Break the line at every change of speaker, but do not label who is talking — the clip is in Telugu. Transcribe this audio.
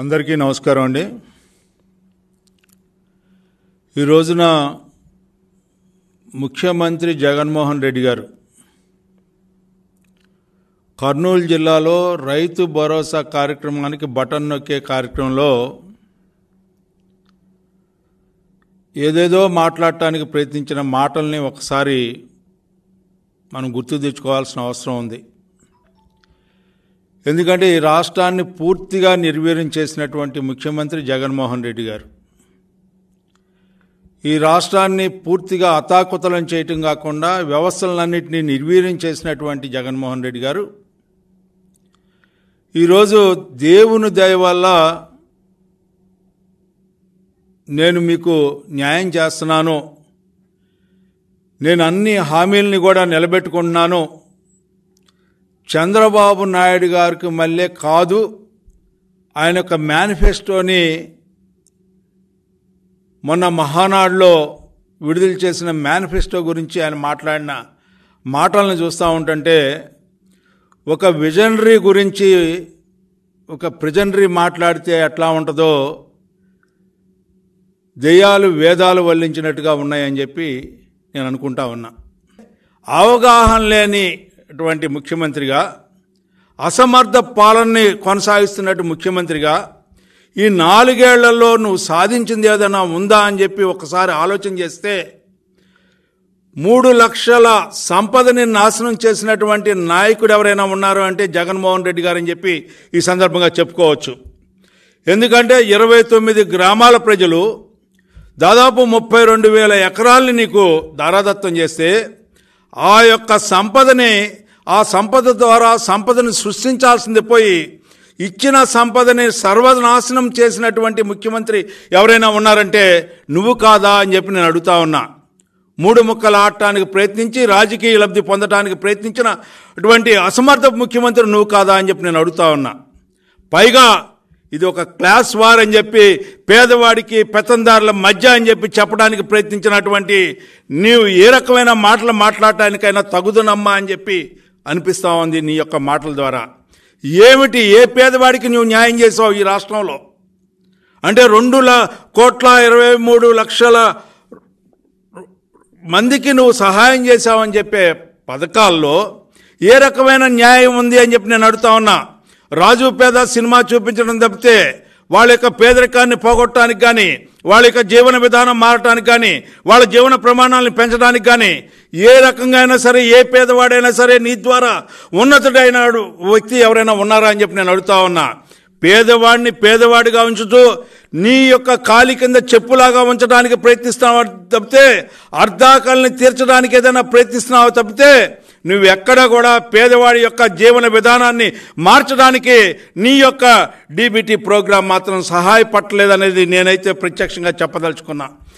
అందరికీ నమస్కారం అండి ఈ రోజున ముఖ్యమంత్రి జగన్మోహన్ రెడ్డి గారు కర్నూలు జిల్లాలో రైతు భరోసా కార్యక్రమానికి బటన్ నొక్కే కార్యక్రమంలో ఏదేదో మాట్లాడటానికి ప్రయత్నించిన మాటల్ని ఒకసారి మనం గుర్తు తెచ్చుకోవాల్సిన అవసరం ఉంది ఎందుకంటే ఈ రాష్ట్రాన్ని పూర్తిగా నిర్వీర్యం చేసినటువంటి ముఖ్యమంత్రి జగన్మోహన్ రెడ్డి గారు ఈ రాష్ట్రాన్ని పూర్తిగా అతాకుతలం చేయటం కాకుండా వ్యవస్థలన్నింటినీ నిర్వీర్యం చేసినటువంటి జగన్మోహన్ రెడ్డి గారు ఈరోజు దేవుని దయ వల్ల నేను మీకు న్యాయం చేస్తున్నాను నేను అన్ని హామీల్ని కూడా నిలబెట్టుకుంటున్నాను చంద్రబాబు నాయుడు గారికి మళ్ళీ కాదు ఆయన యొక్క మేనిఫెస్టోని మొన్న మహానాడులో విడుదల చేసిన మేనిఫెస్టో గురించి ఆయన మాట్లాడిన మాటలను చూస్తూ ఉంటుంటే ఒక విజనరీ గురించి ఒక ప్రిజనరీ మాట్లాడితే ఎట్లా ఉంటుందో దెయ్యాలు వేదాలు వల్లించినట్టుగా ఉన్నాయని చెప్పి నేను అనుకుంటా ఉన్నా అవగాహన లేని అటువంటి ముఖ్యమంత్రిగా అసమర్థ పాలనని కొనసాగిస్తున్నట్టు ముఖ్యమంత్రిగా ఈ నాలుగేళ్లలో నువ్వు సాధించింది ఏదైనా ఉందా అని చెప్పి ఒకసారి ఆలోచన చేస్తే మూడు లక్షల సంపదని నాశనం చేసినటువంటి నాయకుడు ఎవరైనా ఉన్నారు అంటే జగన్మోహన్ రెడ్డి గారని చెప్పి ఈ సందర్భంగా చెప్పుకోవచ్చు ఎందుకంటే ఇరవై తొమ్మిది గ్రామాల ప్రజలు దాదాపు ముప్పై రెండు వేల ఎకరాల్ని నీకు దారాదత్తం చేస్తే ఆ యొక్క సంపదని ఆ సంపద ద్వారా సంపదను సృష్టించాల్సింది పోయి ఇచ్చిన సంపదని సర్వనాశనం చేసినటువంటి ముఖ్యమంత్రి ఎవరైనా ఉన్నారంటే నువ్వు కాదా అని చెప్పి నేను అడుగుతా ఉన్నా మూడు ముక్కలు ఆడటానికి ప్రయత్నించి రాజకీయ లబ్ధి పొందడానికి ప్రయత్నించిన అటువంటి అసమర్థ ముఖ్యమంత్రి నువ్వు కాదా అని చెప్పి నేను అడుగుతా ఉన్నా పైగా ఇది ఒక క్లాస్ వార్ అని చెప్పి పేదవాడికి పెత్తందారుల మధ్య అని చెప్పి చెప్పడానికి ప్రయత్నించినటువంటి నీవు ఏ రకమైన మాటలు మాట్లాడటానికైనా తగుదునమ్మా అని చెప్పి అనిపిస్తా ఉంది నీ యొక్క మాటల ద్వారా ఏమిటి ఏ పేదవాడికి నువ్వు న్యాయం చేసావు ఈ రాష్ట్రంలో అంటే రెండు కోట్ల ఇరవై మూడు లక్షల మందికి నువ్వు సహాయం చేసావని చెప్పే పథకాల్లో ఏ రకమైన న్యాయం ఉంది అని చెప్పి నేను అడుగుతా ఉన్నా రాజు పేద సినిమా చూపించడం తప్పితే వాళ్ళ యొక్క పేదరికాన్ని పోగొట్టడానికి కానీ వాళ్ళ యొక్క జీవన విధానం మారటానికి కానీ వాళ్ళ జీవన ప్రమాణాలను పెంచడానికి కానీ ఏ రకంగా అయినా సరే ఏ పేదవాడైనా సరే నీ ద్వారా ఉన్నతుడైన వ్యక్తి ఎవరైనా ఉన్నారా అని చెప్పి నేను అడుగుతా ఉన్నా పేదవాడిని పేదవాడిగా ఉంచుతూ నీ యొక్క కాలి కింద చెప్పులాగా ఉంచడానికి ప్రయత్నిస్తున్నావు తప్పితే అర్ధాకాలని తీర్చడానికి ఏదైనా ప్రయత్నిస్తున్నావు తప్పితే నువ్వు ఎక్కడ కూడా పేదవాడి యొక్క జీవన విధానాన్ని మార్చడానికి నీ యొక్క డీబీటీ ప్రోగ్రాం మాత్రం సహాయపడలేదనేది నేనైతే ప్రత్యక్షంగా చెప్పదలుచుకున్నా